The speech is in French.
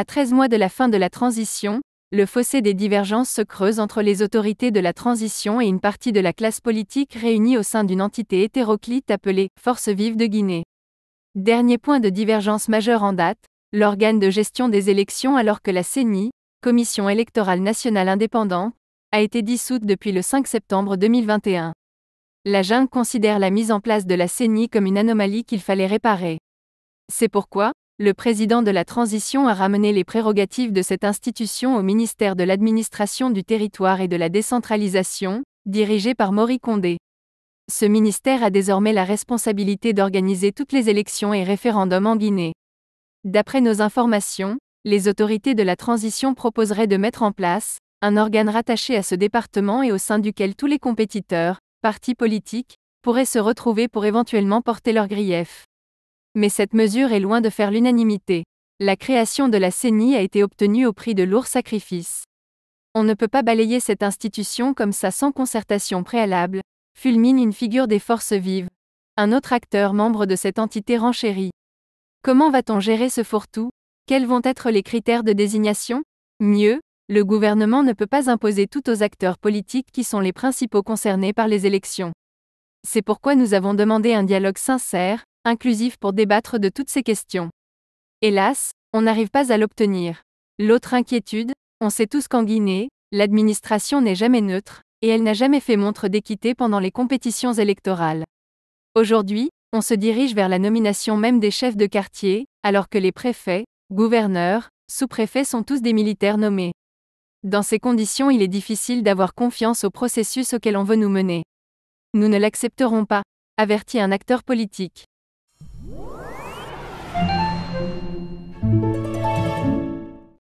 À 13 mois de la fin de la transition, le fossé des divergences se creuse entre les autorités de la transition et une partie de la classe politique réunie au sein d'une entité hétéroclite appelée Force vive de Guinée. Dernier point de divergence majeur en date, l'organe de gestion des élections alors que la CENI, Commission électorale nationale indépendante, a été dissoute depuis le 5 septembre 2021. La junte considère la mise en place de la CENI comme une anomalie qu'il fallait réparer. C'est pourquoi, le président de la transition a ramené les prérogatives de cette institution au ministère de l'Administration du Territoire et de la Décentralisation, dirigé par Mori Condé. Ce ministère a désormais la responsabilité d'organiser toutes les élections et référendums en Guinée. D'après nos informations, les autorités de la transition proposeraient de mettre en place un organe rattaché à ce département et au sein duquel tous les compétiteurs, partis politiques, pourraient se retrouver pour éventuellement porter leurs griefs. Mais cette mesure est loin de faire l'unanimité. La création de la CENI a été obtenue au prix de lourds sacrifices. On ne peut pas balayer cette institution comme ça sans concertation préalable, fulmine une figure des forces vives. Un autre acteur membre de cette entité renchérie. Comment va-t-on gérer ce fourre-tout Quels vont être les critères de désignation Mieux, le gouvernement ne peut pas imposer tout aux acteurs politiques qui sont les principaux concernés par les élections. C'est pourquoi nous avons demandé un dialogue sincère, inclusif pour débattre de toutes ces questions. Hélas, on n'arrive pas à l'obtenir. L'autre inquiétude, on sait tous qu'en Guinée, l'administration n'est jamais neutre, et elle n'a jamais fait montre d'équité pendant les compétitions électorales. Aujourd'hui, on se dirige vers la nomination même des chefs de quartier, alors que les préfets, gouverneurs, sous-préfets sont tous des militaires nommés. Dans ces conditions, il est difficile d'avoir confiance au processus auquel on veut nous mener. Nous ne l'accepterons pas, avertit un acteur politique.